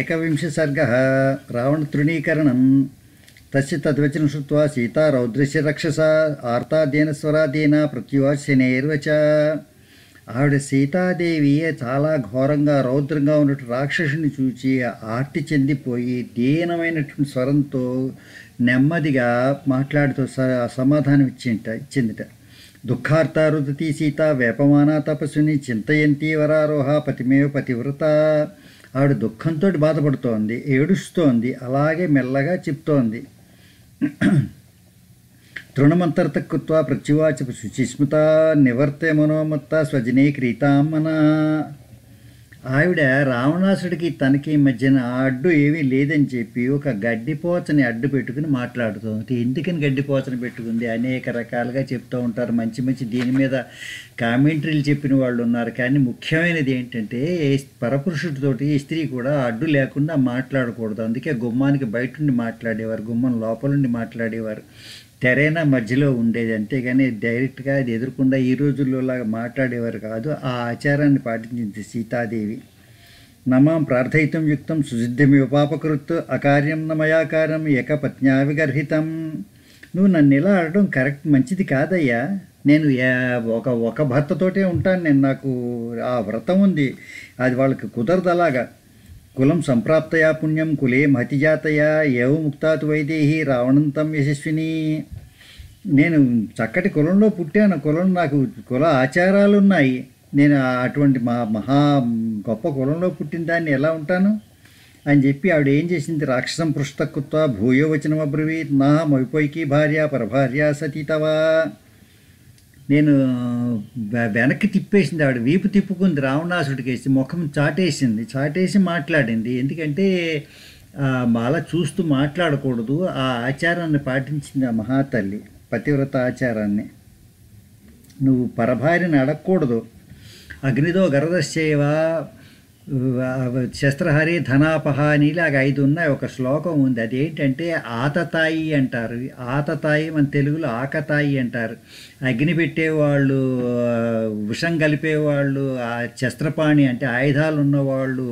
एकविंशसर्गः रावणतृणीकरणं తస్య తద్వచనం श्रुत्वा సీతా रौद्रस्य రక్షస ఆర్తాదేన స్వరాదేన ప్రత్యువాశనేర్వచ ఆవిడ సీతాదేవి చాలా ఘోరంగా రౌద్రంగా ఉన్నట్టు రాక్షసుని చూచి ఆర్తి చెందిపోయి దీనమైనటువంటి స్వరంతో నెమ్మదిగా మాట్లాడుతూ సమాధానం ఇచ్చింట ఇచ్చిందిట దుఃఖార్త రుదతి సీత వేపమాన తపస్సుని చింతయంతి వరారోహ పతిమేవ పతివ్రత ఆవిడ దుఃఖంతో బాధపడుతోంది ఏడుస్తోంది అలాగే మెల్లగా చెప్తోంది తృణమంతర్త ప్రత్యువాచ శుచిస్మిత నివర్తే మనోమత్త స్వజనే క్రీతామనా ఆవిడ రావణాసుడికి తనకి మధ్యన అడ్డు ఏమీ లేదని చెప్పి ఒక గడ్డిపోచని అడ్డు పెట్టుకుని మాట్లాడుతుంది ఎందుకని గడ్డిపోచని పెట్టుకుంది అనేక రకాలుగా చెప్తూ ఉంటారు మంచి మంచి దీని మీద కామెంటరీలు చెప్పిన వాళ్ళు ఉన్నారు కానీ ముఖ్యమైనది ఏంటంటే పరపురుషుడితోటి స్త్రీ కూడా అడ్డు లేకుండా మాట్లాడకూడదు అందుకే గుమ్మానికి బయట నుండి మాట్లాడేవారు గుమ్మం లోపల నుండి మాట్లాడేవారు తెరైనా మధ్యలో ఉండేది అంతేగాని డైరెక్ట్గా అది ఎదురకుండా ఈ రోజుల్లో లాగా మాట్లాడేవారు కాదు ఆ ఆచారాన్ని పాటించింది సీతాదేవి నమాం ప్రార్థయితం యుక్తం సుసిద్ధిమి పాపకృత్ అకార్యం నమయాకారం ఏకపత్న్యావిగర్హితం నువ్వు నన్ను ఇలా ఆడడం కరెక్ట్ మంచిది కాదయ్యా నేను ఒక ఒక భర్తతోటే ఉంటాను నేను నాకు ఆ వ్రతం ఉంది అది వాళ్ళకి కుదరదు అలాగా కులం సంప్రాప్తయా పుణ్యం కులే మహతిజాతయా ఏవ ముక్తాతు వైదేహి రావణం తం యశస్విని నేను చక్కటి కులంలో పుట్టాను కులం నాకు కుల ఆచారాలు ఉన్నాయి నేను అటువంటి మా మహా గొప్ప కులంలో పుట్టిన దాన్ని ఎలా ఉంటాను అని చెప్పి ఆవిడ ఏం చేసింది రాక్షసం భూయో భూయోవచనం అబ్రవీత్ నా మవిపోయికి భార్య పరభార్య సతీతవా నేను వెనక్కి తిప్పేసింది ఆవిడ వీపు తిప్పుకుంది వేసి ముఖం చాటేసింది చాటేసి మాట్లాడింది ఎందుకంటే అలా చూస్తూ మాట్లాడకూడదు ఆ ఆచారాన్ని పాటించింది ఆ మహాతల్లి పతివ్రత ఆచారాన్ని నువ్వు పరభార్యని అడగకూడదు అగ్నిదో గరదశ్చేవా శస్త్రహరి అని ఇలాగ ఐదు ఉన్నాయి ఒక శ్లోకం ఉంది అదేంటంటే ఆతతాయి అంటారు ఆతతాయి మన తెలుగులో ఆకతాయి అంటారు అగ్ని పెట్టేవాళ్ళు విషం కలిపేవాళ్ళు ఆ శస్త్రపాణి అంటే ఆయుధాలు ఉన్నవాళ్ళు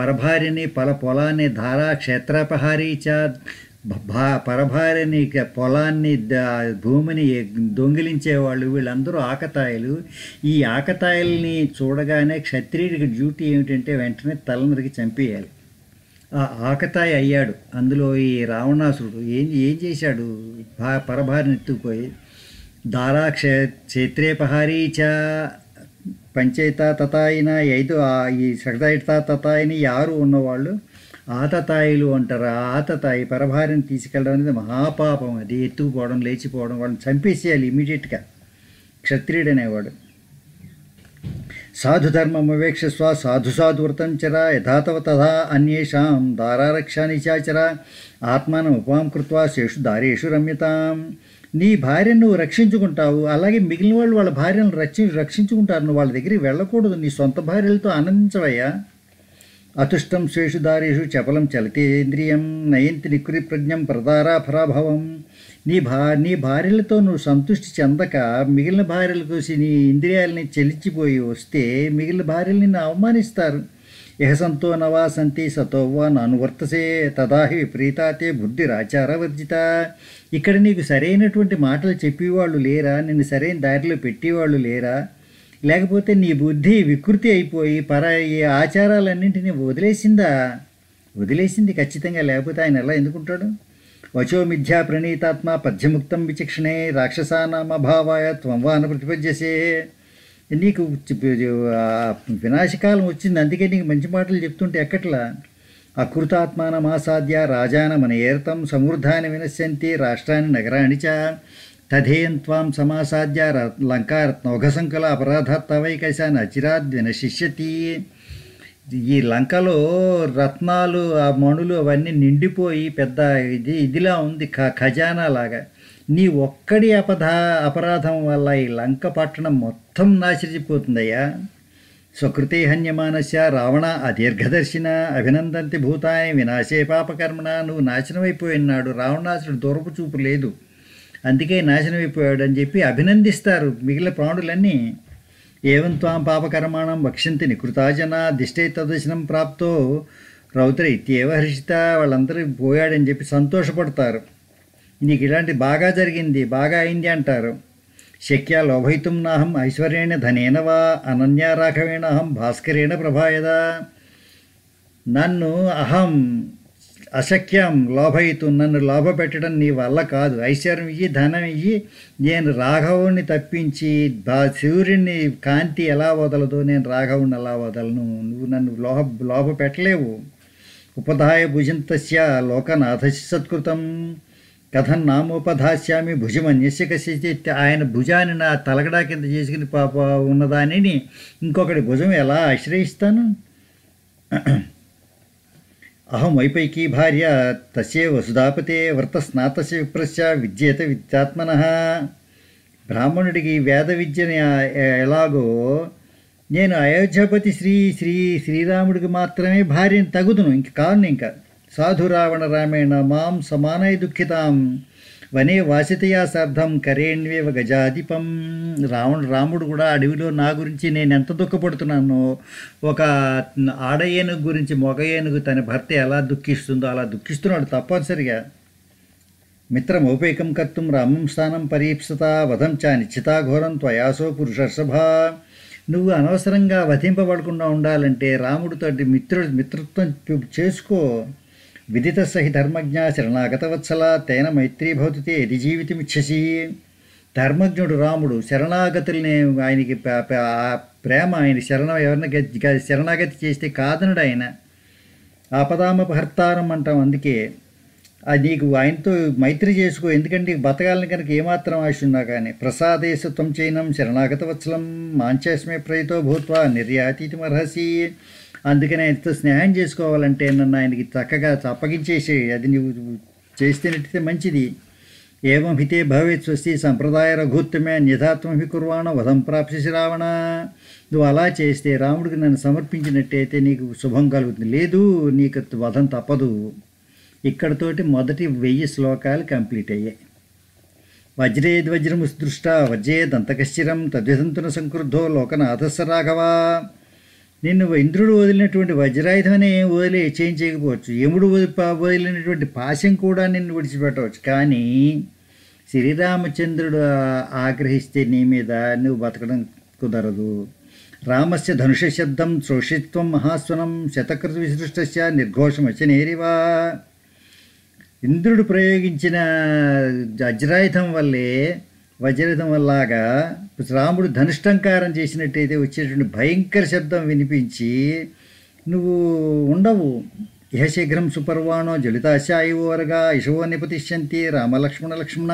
పరభారిని పల పొలాన్ని ధారా క్షేత్రపహారీ చ భా పరభారని పొలాన్ని భూమిని దొంగిలించేవాళ్ళు వీళ్ళందరూ ఆకతాయిలు ఈ ఆకతాయిల్ని చూడగానే క్షత్రియుడికి డ్యూటీ ఏమిటంటే వెంటనే తలనరికి చంపేయాలి ఆ ఆకతాయి అయ్యాడు అందులో ఈ రావణాసురుడు ఏం ఏం చేశాడు భా పరభారిని ఎత్తుకుపోయి క్ష క్షేత్రేపహారీ చ పంచాయత తతాయిన ఐదు ఈ సెక్రటరీ తతాయిని ఆరు ఉన్నవాళ్ళు ఆతతాయిలు అంటారు ఆ ఆతతాయి పరభార్యను తీసుకెళ్ళడం అనేది మహాపాపం అది ఎత్తుకుపోవడం లేచిపోవడం వాళ్ళని చంపేసేయాలి ఇమీడియట్గా క్షత్రియుడు అనేవాడు సాధుధర్మమవేక్షస్వ సాధు వృతం చర యథాతవ తథా అన్యేషాం దారారక్షా నిచాచర ఆత్మానం ఉపాం కృత్వా శేషు దారేషు రమ్యతాం నీ భార్యను నువ్వు రక్షించుకుంటావు అలాగే మిగిలిన వాళ్ళు వాళ్ళ భార్యను రక్షి రక్షించుకుంటారు నువ్వు వాళ్ళ దగ్గరికి వెళ్ళకూడదు నీ సొంత భార్యలతో ఆనందించవయ్యా అతుష్టం శేషుదారేషు చపలం చలితేంద్రియం నయంతి నికృతి ప్రజ్ఞం ప్రదారాఫరాభవం నీ భా నీ భార్యలతో నువ్వు సంతృష్టి చెందక మిగిలిన భార్యలు చూసి నీ ఇంద్రియాలని చెలిచిపోయి వస్తే మిగిలిన భార్యల్ని నిన్ను అవమానిస్తారు యహసంతో నవా సంతి సతోవా వర్తసే తదాహి విపరీతాతే బుద్ధి రాచారవర్జిత ఇక్కడ నీకు సరైనటువంటి మాటలు చెప్పేవాళ్ళు లేరా నిన్ను సరైన దారిలో పెట్టేవాళ్ళు లేరా లేకపోతే నీ బుద్ధి వికృతి అయిపోయి పరాయి ఈ ఆచారాలన్నింటినీ వదిలేసిందా వదిలేసింది ఖచ్చితంగా లేకపోతే ఆయన ఎలా ఎందుకుంటాడు వచో మిథ్యా ప్రణీతాత్మ పద్యముక్తం విచక్షణే రాక్షసానామభావాయ త్వంవాన ప్రతిపద్యసే నీకు వినాశకాలం వచ్చింది అందుకే నీకు మంచి మాటలు చెప్తుంటే ఎక్కట్లా అకృతాత్మానమాసాద్య ఏర్తం సమృద్ధాన్ని వినశ్యంతి రాష్ట్రాన్ని నగరాన్ని చ సమాసాధ్య సమాసాద్య లంకారత్న ఒఘసంకుల అపరాధాత్తవై నచిరాద్విన శిష్యతి ఈ లంకలో రత్నాలు ఆ మణులు అవన్నీ నిండిపోయి పెద్ద ఇది ఇదిలా ఉంది ఖ ఖజానా లాగా నీ ఒక్కడి అపధ అపరాధం వల్ల ఈ లంక పట్టణం మొత్తం నాశించిపోతుందయ్యా స్వకృతే హన్యమానస్య రావణ అదీర్ఘదర్శిన అభినందంతి భూతాయ వినాశే పాపకర్మణ నువ్వు నాశనమైపోయినాడు రావణాసుడు దూరపు చూపు లేదు అందుకే నాశనం అయిపోయాడు అని చెప్పి అభినందిస్తారు మిగిలిన ప్రాణులన్నీ ఏవం త్వాం పాపకర్మాణం వక్షంతి నికృతాజన దిష్టై తదశనం ప్రాప్తో రౌత్ర ఇత్యేవ హర్షిత వాళ్ళందరూ పోయాడని చెప్పి సంతోషపడతారు నీకు ఇలాంటి బాగా జరిగింది బాగా అయింది అంటారు శక్య లోభయితం నాహం ఐశ్వర్యేణ ధనేన వా అనన్యారాఘవేణ అహం భాస్కరేణ ప్రభాయద నన్ను అహం అసఖ్యం నన్ను లోభ పెట్టడం నీ వల్ల కాదు ఐశ్వర్యం ఇయ్యి ధనం ఇయ్యి నేను రాఘవుణ్ణి తప్పించి బా సూర్యుని కాంతి ఎలా వదలదో నేను రాఘవుణ్ణి ఎలా వదలను నువ్వు నన్ను లోహ లోభ పెట్టలేవు ఉపధాయ భుజంతస్య లోకనాథ సత్కృతం కథం నామోపధాస్యామి భుజమన్యస్య కసిచిత్ ఆయన భుజాన్ని నా తలగడా కింద చేసుకుని పాప ఉన్నదానిని ఇంకొకటి భుజం ఎలా ఆశ్రయిస్తాను అహం వైపైకి భార్య తస్యే వసుధాపతే వ్రతస్నాతస్య విప్రస్య విద్యేత విద్యాత్మన బ్రాహ్మణుడికి వేద విద్యని ఎలాగో నేను అయోధ్యపతి శ్రీ శ్రీ శ్రీరాముడికి మాత్రమే భార్యను తగుదును ఇంక కాను ఇంకా సాధురావణ రామేణ మాం సమానై దుఃఖితాం వనే వాసితయా సార్థం కరేణ్వేవ గజాధిపం రావణ రాముడు కూడా అడవిలో నా గురించి నేను ఎంత దుఃఖపడుతున్నానో ఒక ఆడ ఏనుగు గురించి మగ ఏనుగు తన భర్త ఎలా దుఃఖిస్తుందో అలా దుఃఖిస్తున్నాడు తప్పనిసరిగా మిత్రం ఔపేకం కర్తం రామం స్థానం పరీప్సత వధం చా నిశ్చితాఘోరం త్వయాసో పురుషర్షభ నువ్వు అనవసరంగా వధింపబడకుండా ఉండాలంటే రాముడితో మిత్రుడు మిత్రత్వం చేసుకో విదిత సహి ధర్మజ్ఞా శరణాగతవత్సల తేన మైత్రీభవతితే యది జీవితమిచ్చసి ధర్మజ్ఞుడు రాముడు శరణాగతుల్ని ఆయనకి ప్రేమ ఆయన శరణ ఎవరిని శరణాగతి చేస్తే కాదనడు ఆయన ఆపదామపహర్తారం అంటాం అందుకే అది నీకు ఆయనతో మైత్రి చేసుకో ఎందుకంటే బతకాలని కనుక ఏమాత్రం ఆశ ఉన్నా కానీ ప్రసాదేశత్వం చైనం శరణాగత వత్సలం మాంచేస్మే ప్రయతో భూత్వా నిర్యాతీతిమర్హసి అందుకని ఆయనతో స్నేహం చేసుకోవాలంటే నన్ను ఆయనకి చక్కగా అప్పగించేసి అది నువ్వు చేస్తేనట్టితే మంచిది ఏమం హితే భవేత్ స్వస్తి సంప్రదాయ రఘుత్తమే నిధాత్మ కుర్వాణ వధం ప్రాప్సి రావణ నువ్వు అలా చేస్తే రాముడికి నన్ను సమర్పించినట్టయితే నీకు శుభం కలుగుతుంది లేదు నీకు వధం తప్పదు ఇక్కడతోటి మొదటి వెయ్యి శ్లోకాలు కంప్లీట్ అయ్యాయి వజ్రే దంతకశ్చిరం తద్విధంతున సంక్రుద్ధో లోకనాథస్ రాఘవా నిన్ను ఇంద్రుడు వదిలినటువంటి ఏం వదిలి చేయకపోవచ్చు యముడు వదిలినటువంటి పాశం కూడా నిన్ను విడిచిపెట్టవచ్చు కానీ శ్రీరామచంద్రుడు ఆగ్రహిస్తే నీ మీద నువ్వు బతకడం కుదరదు రామస్య ధనుష శబ్దం శోషిత్వం మహాస్వనం శతకృత నిర్ఘోషం వచ్చినేరివా ఇంద్రుడు ప్రయోగించిన వజ్రాయుధం వల్లే వజ్రధం వల్లగా రాముడు ధనుష్టంకారం చేసినట్టయితే వచ్చేటువంటి భయంకర శబ్దం వినిపించి నువ్వు ఉండవు ఇహ శీఘ్రం సుపర్వాణో జలితాశాయువరగా ఇషవో నిపతిష్యంతి రామలక్ష్మణ లక్ష్మణ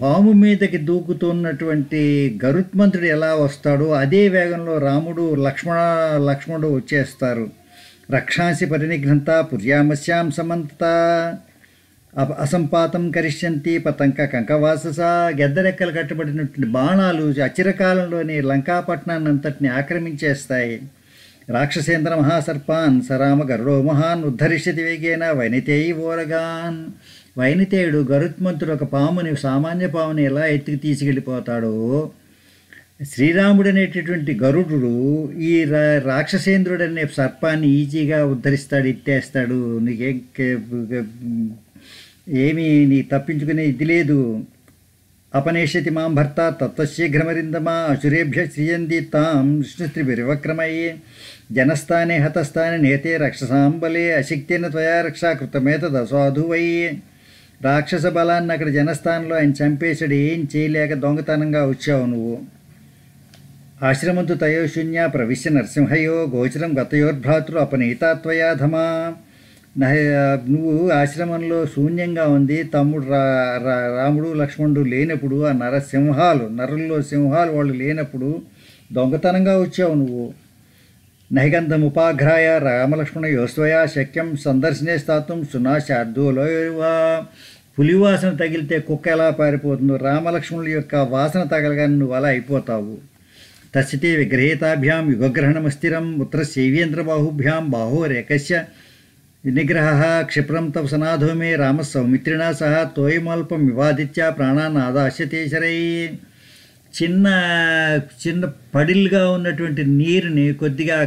పాము మీదకి దూకుతున్నటువంటి గరుత్మంతుడు ఎలా వస్తాడో అదే వేగంలో రాముడు లక్ష్మణ లక్ష్మణుడు వచ్చేస్తారు రక్షాంసి పరినిఘ్నంత పుర్యామస్యాం సమంతత అసంపాతం కరిష్యంతి పతంక కంకవాసస గెద్దరెక్కలు కట్టబడినటువంటి బాణాలు అచిరకాలంలోనే లంకాపట్నాన్ని అంతటిని ఆక్రమించేస్తాయి రాక్షసేంద్ర మహాసర్పాన్ సరామ గరుడో మహాన్ ఉద్ధరిషతి వేగేన వైనితేయి ఓరగాన్ వైనితేయుడు గరుత్మంతుడు ఒక పాముని సామాన్య పాముని ఎలా ఎత్తికి తీసుకెళ్ళిపోతాడో శ్రీరాముడు అనేటటువంటి గరుడు ఈ రాక్షసేంద్రుడు అనే సర్పాన్ని ఈజీగా ఉద్ధరిస్తాడు ఎత్తేస్తాడు నీకే ఏమీ నీ తప్పించుకునే ఇది లేదు అపనేషతి మాం భర్త తత్వశీఘ్రమరిందమా అసురేభ్య శ్రీయంది తాం విష్ణుశ్రీ విరవక్రమయే జనస్థానే హతస్థాని నేతే రక్షసాంబలే అశక్తిన త్వయా రక్షా దసాధువయ్యే రాక్షస బలాన్ని అక్కడ జనస్థానంలో ఆయన చంపేశాడు ఏం చేయలేక దొంగతనంగా వచ్చావు నువ్వు ఆశ్రమంతు తయోశూన్య ప్రవిశ్య నరసింహయో గోచరం గతయోర్భ్రాతృ అపనీతాత్వయాధమా నువ్వు ఆశ్రమంలో శూన్యంగా ఉంది తమ్ముడు రా రాముడు లక్ష్మణుడు లేనప్పుడు ఆ నరసింహాలు నరుల్లో సింహాలు వాళ్ళు లేనప్పుడు దొంగతనంగా వచ్చావు నువ్వు నైగంధం ఉపాఘ్రాయ రామలక్ష్మణ యోస్వయ శక్యం సందర్శనే స్థాతం సునాశార్దూలో పులివాసన తగిలితే కుక్క ఎలా పారిపోతుందో రామలక్ష్మణుల యొక్క వాసన తగలగానే నువ్వు అలా అయిపోతావు తస్యతే విగ్రహీతాభ్యాం యుగగ్రహణమస్థిరం ఉత్తర శైవేంద్ర బాహుభ్యాం బాహోరేకస్య నిగ్రహ క్షిప్రం తవ సనాధో మే సహా సహ తోయమల్పం వివాదిత్య ప్రాణాన్ని ఆదాశ్యతేశరై చిన్న చిన్న పడిల్గా ఉన్నటువంటి నీరుని కొద్దిగా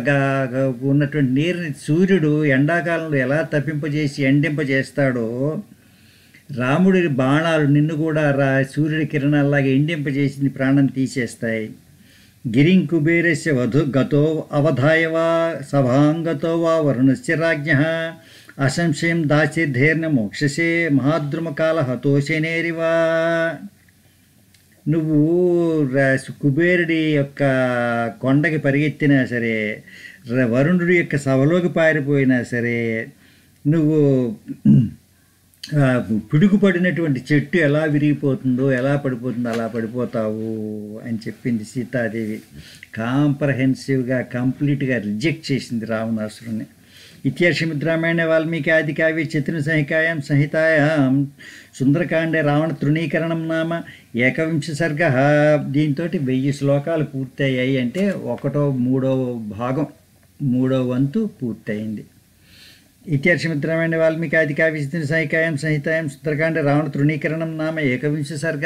ఉన్నటువంటి నీరుని సూర్యుడు ఎండాకాలంలో ఎలా తప్పింపజేసి ఎండింపజేస్తాడో రాముడి బాణాలు నిన్ను కూడా రా సూర్యుడి కిరణాల్లాగా ఎండింపజేసి ప్రాణం తీసేస్తాయి గిరిం కుబేరస్య వధు గతో అవధాయవా సభాంగతో వా వరుణస్య రాజ్ఞ అసంశయం దాసిద్ధేర్న మోక్షసే మహాద్రుమకాల హతోషనేరివా నువ్వు కుబేరుడి యొక్క కొండకి పరిగెత్తినా సరే వరుణుడి యొక్క సభలోకి పారిపోయినా సరే నువ్వు పిడుగుపడినటువంటి చెట్టు ఎలా విరిగిపోతుందో ఎలా పడిపోతుందో అలా పడిపోతావు అని చెప్పింది సీతాదేవి కాంప్రహెన్సివ్గా కంప్లీట్గా రిజెక్ట్ చేసింది రావణాసురుని इत्याश्रीमद्रामायणे वाल्मीकादिकाव्ये సంహికాయం సంహితాయం సుందరకాండే రావణ తృణీకరణం నామ ఏకవింశ సర్గ దీంతో వెయ్యి శ్లోకాలు పూర్తయ్యాయి అంటే ఒకటో మూడో భాగం మూడో వంతు పూర్తయింది ఇత్యర్షమిత్రమైన వాల్మీకి అధికావిచిన సైకాయం సంహితాయం సుందరకాండ రావణ తృణీకరణం నామ ఏకవింశ సర్గ